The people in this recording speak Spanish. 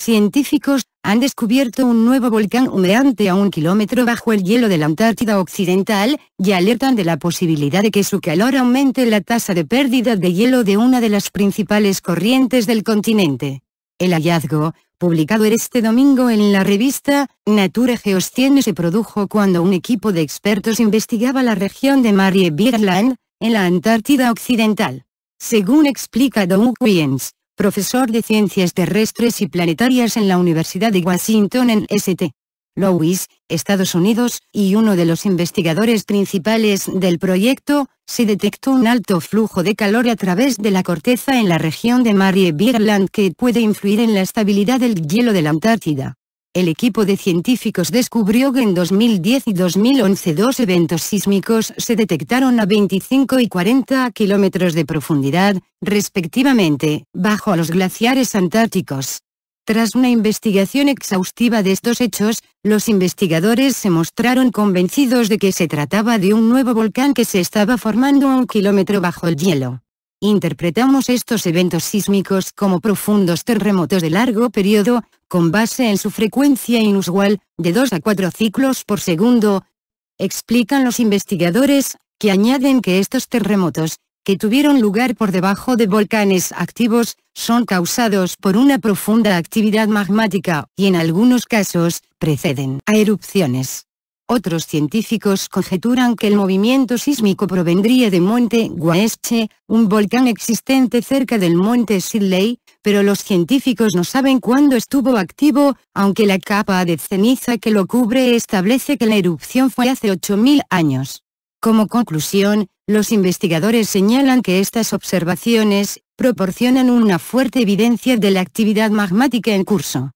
científicos han descubierto un nuevo volcán humeante a un kilómetro bajo el hielo de la Antártida Occidental, y alertan de la posibilidad de que su calor aumente la tasa de pérdida de hielo de una de las principales corrientes del continente. El hallazgo, publicado este domingo en la revista Nature Geoscience se produjo cuando un equipo de expertos investigaba la región de Marie Birland, en la Antártida Occidental. Según explica Doug Queens profesor de Ciencias Terrestres y Planetarias en la Universidad de Washington en St. Louis, Estados Unidos, y uno de los investigadores principales del proyecto, se detectó un alto flujo de calor a través de la corteza en la región de Marie Birland que puede influir en la estabilidad del hielo de la Antártida el equipo de científicos descubrió que en 2010 y 2011 dos eventos sísmicos se detectaron a 25 y 40 kilómetros de profundidad, respectivamente, bajo los glaciares antárticos. Tras una investigación exhaustiva de estos hechos, los investigadores se mostraron convencidos de que se trataba de un nuevo volcán que se estaba formando a un kilómetro bajo el hielo interpretamos estos eventos sísmicos como profundos terremotos de largo periodo, con base en su frecuencia inusual, de 2 a 4 ciclos por segundo. Explican los investigadores, que añaden que estos terremotos, que tuvieron lugar por debajo de volcanes activos, son causados por una profunda actividad magmática, y en algunos casos, preceden a erupciones. Otros científicos conjeturan que el movimiento sísmico provendría de Monte Guaesche, un volcán existente cerca del Monte Sidley, pero los científicos no saben cuándo estuvo activo, aunque la capa de ceniza que lo cubre establece que la erupción fue hace 8.000 años. Como conclusión, los investigadores señalan que estas observaciones proporcionan una fuerte evidencia de la actividad magmática en curso.